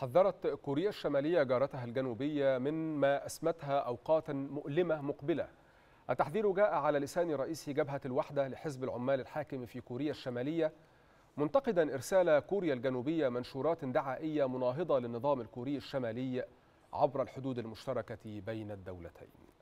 حذرت كوريا الشمالية جارتها الجنوبية من ما أسمتها أوقات مؤلمة مقبلة التحذير جاء على لسان رئيس جبهة الوحدة لحزب العمال الحاكم في كوريا الشمالية منتقدا إرسال كوريا الجنوبية منشورات دعائية مناهضة للنظام الكوري الشمالي عبر الحدود المشتركة بين الدولتين